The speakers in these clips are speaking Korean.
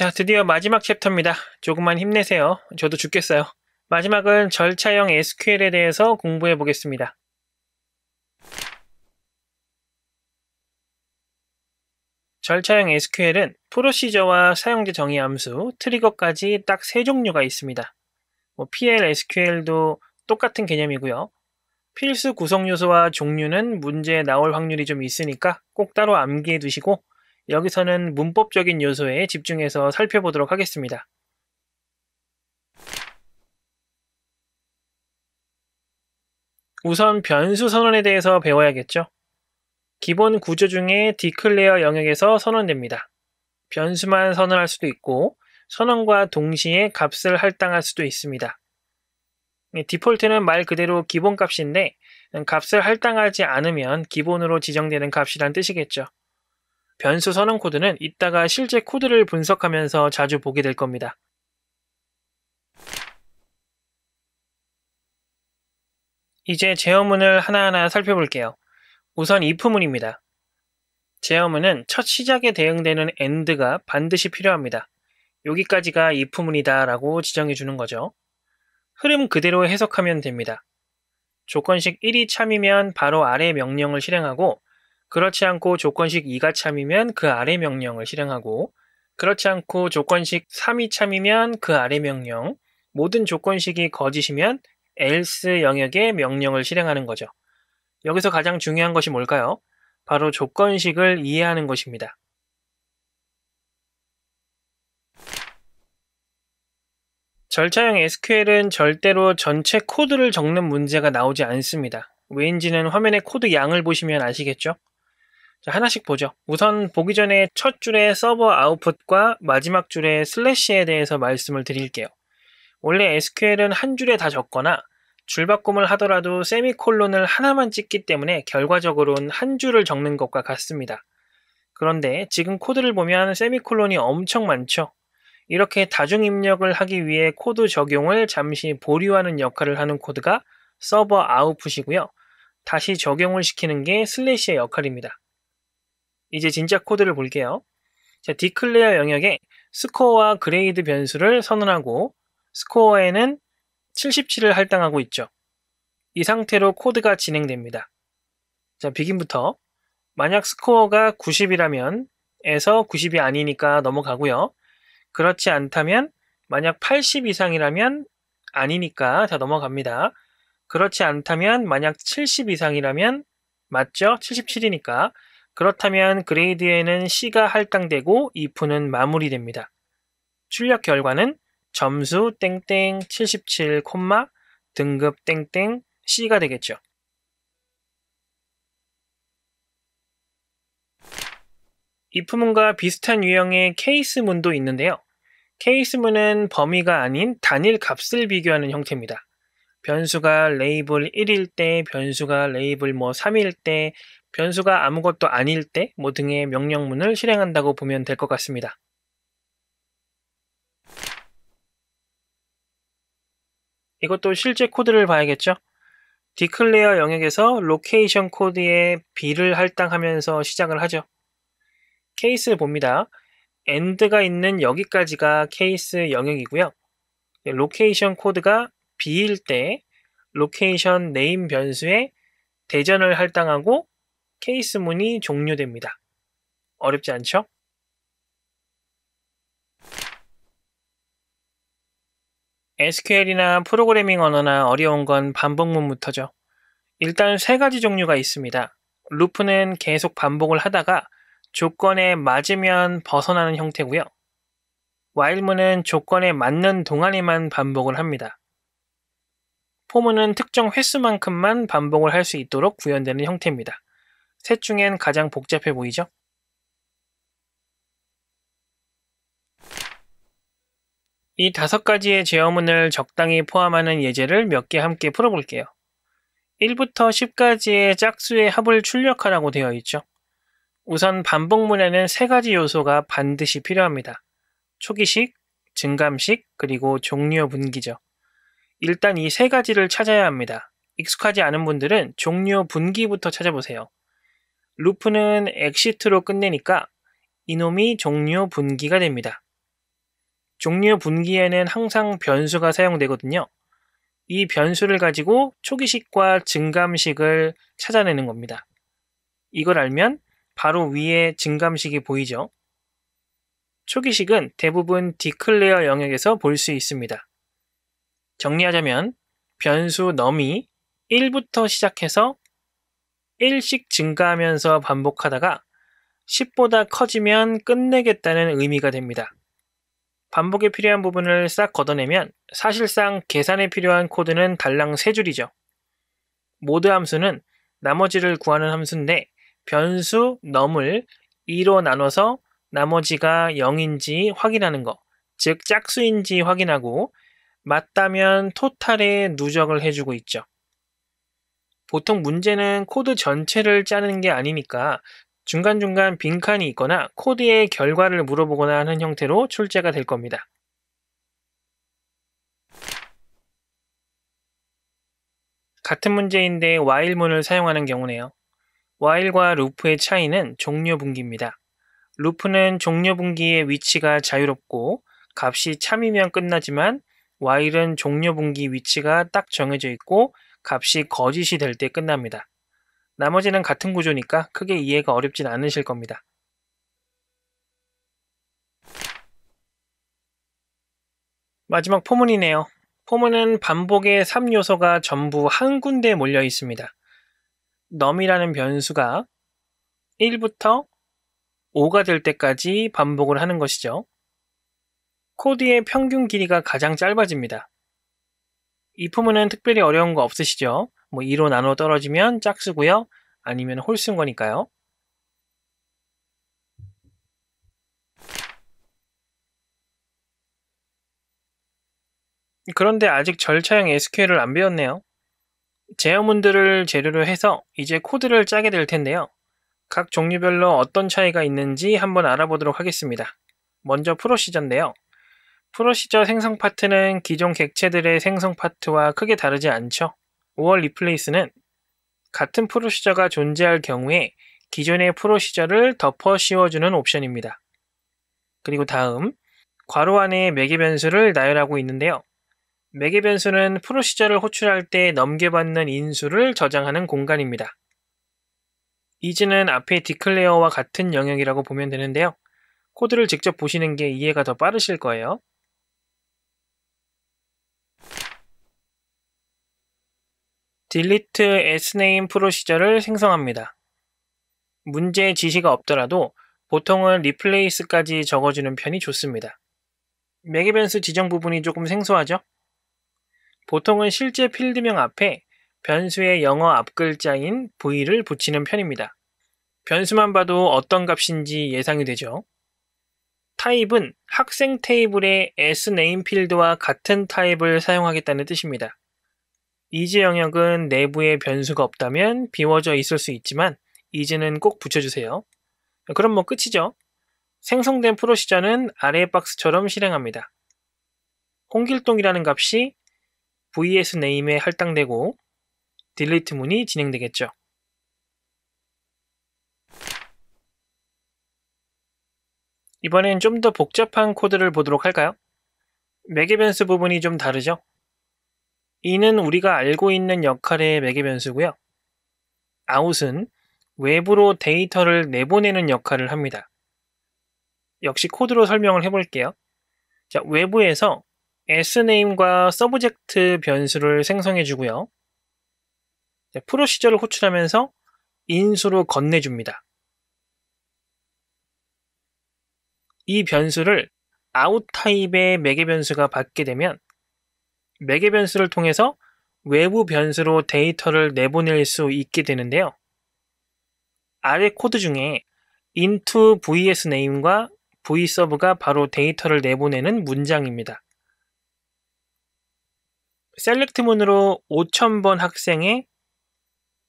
자, 드디어 마지막 챕터입니다. 조금만 힘내세요. 저도 죽겠어요. 마지막은 절차형 SQL에 대해서 공부해 보겠습니다. 절차형 SQL은 프로시저와 사용자 정의 함수, 트리거까지 딱 세 종류가 있습니다. 뭐 PL SQL도 똑같은 개념이고요. 필수 구성 요소와 종류는 문제에 나올 확률이 좀 있으니까 꼭 따로 암기해 두시고 여기서는 문법적인 요소에 집중해서 살펴보도록 하겠습니다. 우선 변수 선언에 대해서 배워야겠죠. 기본 구조 중에 declare 영역에서 선언됩니다. 변수만 선언할 수도 있고 선언과 동시에 값을 할당할 수도 있습니다. 예, 디폴트는 말 그대로 기본값인데 음, 값을 할당하지 않으면 기본으로 지정되는 값이란 뜻이겠죠. 변수 선언 코드는 이따가 실제 코드를 분석하면서 자주 보게 될 겁니다. 이제 제어문을 하나하나 살펴볼게요. 우선 if문입니다. 제어문은 첫 시작에 대응되는 end가 반드시 필요합니다. 여기까지가 if문이다 라고 지정해 주는 거죠. 흐름 그대로 해석하면 됩니다. 조건식 1이 참이면 바로 아래 명령을 실행하고 그렇지 않고 조건식 2가 참이면 그 아래 명령을 실행하고 그렇지 않고 조건식 3이 참이면 그 아래 명령 모든 조건식이 거짓이면 else 영역의 명령을 실행하는 거죠. 여기서 가장 중요한 것이 뭘까요? 바로 조건식을 이해하는 것입니다. 절차형 SQL은 절대로 전체 코드를 적는 문제가 나오지 않습니다. 왜인지는 화면의 코드 양을 보시면 아시겠죠? 자, 하나씩 보죠. 우선 보기 전에 첫 줄의 서버 아웃풋과 마지막 줄의 슬래시에 대해서 말씀을 드릴게요. 원래 SQL은 한 줄에 다 적거나 줄바꿈을 하더라도 세미콜론을 하나만 찍기 때문에 결과적으로는 한 줄을 적는 것과 같습니다. 그런데 지금 코드를 보면 세미콜론이 엄청 많죠. 이렇게 다중 입력을 하기 위해 코드 적용을 잠시 보류하는 역할을 하는 코드가 서버 아웃풋이고요. 다시 적용을 시키는 게 슬래시의 역할입니다. 이제 진짜 코드를 볼게요. 자, declare 영역에 스코어와 그레이드 변수를 선언하고 스코어에는 77을 할당하고 있죠. 이 상태로 코드가 진행됩니다. 자, 비긴부터 만약 스코어가 90이라면 에서 90이 아니니까 넘어가고요. 그렇지 않다면 만약 80 이상이라면 아니니까 다 넘어갑니다. 그렇지 않다면 만약 70 이상이라면 맞죠? 77이니까 그렇다면 그레이드에는 C가 할당되고 이프는 마무리됩니다. 출력 결과는 점수 땡땡 77, 등급 땡땡 C가 되겠죠. 이프문과 비슷한 유형의 케이스문도 있는데요. 케이스문은 범위가 아닌 단일 값을 비교하는 형태입니다. 변수가 레이블 1일 때, 변수가 레이블 뭐 3일 때, 변수가 아무것도 아닐 때 뭐 등의 명령문을 실행한다고 보면 될 것 같습니다. 이것도 실제 코드를 봐야겠죠? declare 영역에서 location 코드에 b를 할당하면서 시작을 하죠. 케이스 봅니다. end가 있는 여기까지가 케이스 영역이고요. location 네, 코드가 b일 때 location name 변수에 대전을 할당하고 케이스 문이 종료됩니다. 어렵지 않죠? SQL이나 프로그래밍 언어나 어려운 건 반복문부터죠. 일단 세 가지 종류가 있습니다. 루프는 계속 반복을 하다가 조건에 맞으면 벗어나는 형태고요. 와일문은 조건에 맞는 동안에만 반복을 합니다. 포문은 특정 횟수만큼만 반복을 할 수 있도록 구현되는 형태입니다. 셋 중엔 가장 복잡해 보이죠? 이 다섯 가지의 제어문을 적당히 포함하는 예제를 몇 개 함께 풀어볼게요. 1부터 10까지의 짝수의 합을 출력하라고 되어 있죠. 우선 반복문에는 세 가지 요소가 반드시 필요합니다. 초기식, 증감식, 그리고 종료 분기죠. 일단 이 세 가지를 찾아야 합니다. 익숙하지 않은 분들은 종료 분기부터 찾아보세요. 루프는 엑시트로 끝내니까 이놈이 종료 분기가 됩니다. 종료 분기에는 항상 변수가 사용되거든요. 이 변수를 가지고 초기식과 증감식을 찾아내는 겁니다. 이걸 알면 바로 위에 증감식이 보이죠. 초기식은 대부분 디클레어 영역에서 볼 수 있습니다. 정리하자면 변수 넘이 1부터 시작해서 1씩 증가하면서 반복하다가 10보다 커지면 끝내겠다는 의미가 됩니다. 반복에 필요한 부분을 싹 걷어내면 사실상 계산에 필요한 코드는 달랑 3줄이죠. 모드 함수는 나머지를 구하는 함수인데 변수 n u m 을 2로 나눠서 나머지가 0인지 확인하는 거, 즉 짝수인지 확인하고 맞다면 토탈에 누적을 해주고 있죠. 보통 문제는 코드 전체를 짜는 게 아니니까 중간중간 빈칸이 있거나 코드의 결과를 물어보거나 하는 형태로 출제가 될 겁니다. 같은 문제인데 while문을 사용하는 경우네요. while과 l o 의 차이는 종료 분기입니다. 루프는 종료 분기의 위치가 자유롭고 값이 참이면 끝나지만 while은 종료 분기 위치가 딱 정해져 있고 값이 거짓이 될 때 끝납니다. 나머지는 같은 구조니까 크게 이해가 어렵진 않으실 겁니다. 마지막 포문이네요. 포문은 반복의 3요소가 전부 한 군데 몰려 있습니다. 넘이라는 변수가 1부터 5가 될 때까지 반복을 하는 것이죠. 코드의 평균 길이가 가장 짧아집니다. 이 포문은 특별히 어려운 거 없으시죠? 뭐 2로 나눠 떨어지면 짝수고요. 아니면 홀수인 거니까요. 그런데 아직 절차형 SQL을 안 배웠네요. 제어문들을 재료로 해서 이제 코드를 짜게 될 텐데요. 각 종류별로 어떤 차이가 있는지 한번 알아보도록 하겠습니다. 먼저 프로시저인데요. 프로 시저 생성 파트는 기존 객체들의 생성 파트와 크게 다르지 않죠. 5월 리플레이스는 같은 프로시저가 존재할 경우에 기존의 프로시저를 덮어 씌워주는 옵션입니다. 그리고 다음, 괄호 안에 매개 변수를 나열하고 있는데요. 매개 변수는 프로시저를 호출할 때 넘겨받는 인수를 저장하는 공간입니다. 이즈는 앞에 디클레어와 같은 영역이라고 보면 되는데요. 코드를 직접 보시는 게 이해가 더 빠르실 거예요. delete sname 프로시저를 생성합니다. 문제 지시가 없더라도 보통은 replace까지 적어주는 편이 좋습니다. 매개변수 지정 부분이 조금 생소하죠? 보통은 실제 필드명 앞에 변수의 영어 앞글자인 v를 붙이는 편입니다. 변수만 봐도 어떤 값인지 예상이 되죠. 타입은 학생 테이블의 sname 필드와 같은 타입을 사용하겠다는 뜻입니다. 이지 영역은 내부에 변수가 없다면 비워져 있을 수 있지만 이지는 꼭 붙여주세요. 그럼 뭐 끝이죠. 생성된 프로시저는 아래 박스처럼 실행합니다. 홍길동이라는 값이 vs name에 할당되고 delete 문이 진행되겠죠. 이번엔 좀 더 복잡한 코드를 보도록 할까요? 매개 변수 부분이 좀 다르죠? 이는 우리가 알고 있는 역할의 매개 변수고요. 아웃은 외부로 데이터를 내보내는 역할을 합니다. 역시 코드로 설명을 해볼게요. 자, 외부에서 sname과 subject 변수를 생성해주고요. 자, 프로시저를 호출하면서 인수로 건네줍니다. 이 변수를 out 타입의 매개 변수가 받게 되면 매개 변수를 통해서 외부 변수로 데이터를 내보낼 수 있게 되는데요. 아래 코드 중에 into vsname과 vserve가 바로 데이터를 내보내는 문장입니다. 셀렉트문으로 5,000번 학생의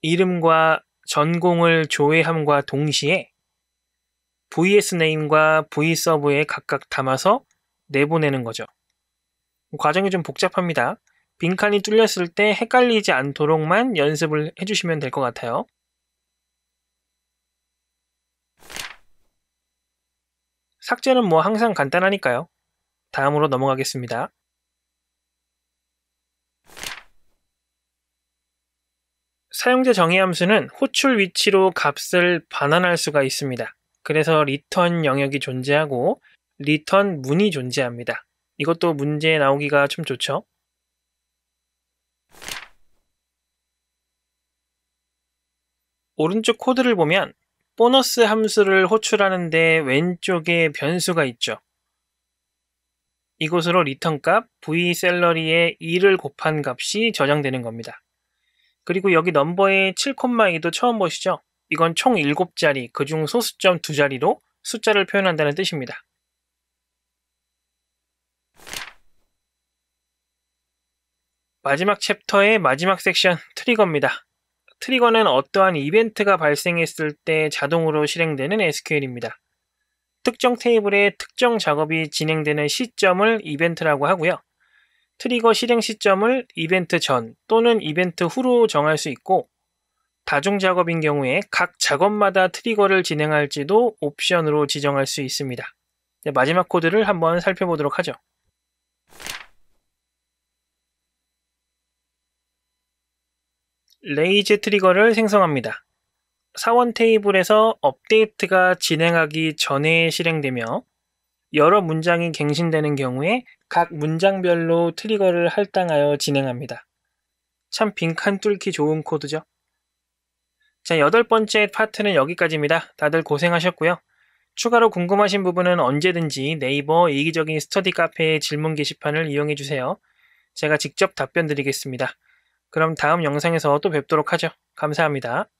이름과 전공을 조회함과 동시에 vsname과 vserve에 각각 담아서 내보내는 거죠. 과정이 좀 복잡합니다. 빈칸이 뚫렸을 때 헷갈리지 않도록만 연습을 해주시면 될 것 같아요. 삭제는 뭐 항상 간단하니까요. 다음으로 넘어가겠습니다. 사용자 정의 함수는 호출 위치로 값을 반환할 수가 있습니다. 그래서 리턴 영역이 존재하고 리턴 문이 존재합니다. 이것도 문제 에 나오기가 참 좋죠. 오른쪽 코드를 보면 보너스 함수를 호출하는데 왼쪽에 변수가 있죠. 이곳으로 리턴 값 v셀러리의 2를 곱한 값이 저장되는 겁니다. 그리고 여기 넘버의 7,2도 처음 보시죠? 이건 총 7자리, 그 중 소수점 2자리로 숫자를 표현한다는 뜻입니다. 마지막 챕터의 마지막 섹션 트리거입니다. 트리거는 어떠한 이벤트가 발생했을 때 자동으로 실행되는 SQL입니다. 특정 테이블에 특정 작업이 진행되는 시점을 이벤트라고 하고요. 트리거 실행 시점을 이벤트 전 또는 이벤트 후로 정할 수 있고 다중 작업인 경우에 각 작업마다 트리거를 진행할지도 옵션으로 지정할 수 있습니다. 마지막 코드를 한번 살펴보도록 하죠. 레이즈 트리거를 생성합니다. 사원 테이블에서 업데이트가 진행하기 전에 실행되며 여러 문장이 갱신되는 경우에 각 문장별로 트리거를 할당하여 진행합니다. 참 빈칸 뚫기 좋은 코드죠. 자, 여덟 번째 파트는 여기까지입니다. 다들 고생하셨고요. 추가로 궁금하신 부분은 언제든지 네이버 이기적인 스터디 카페의 질문 게시판을 이용해 주세요. 제가 직접 답변 드리겠습니다. 그럼 다음 영상에서 또 뵙도록 하죠. 감사합니다.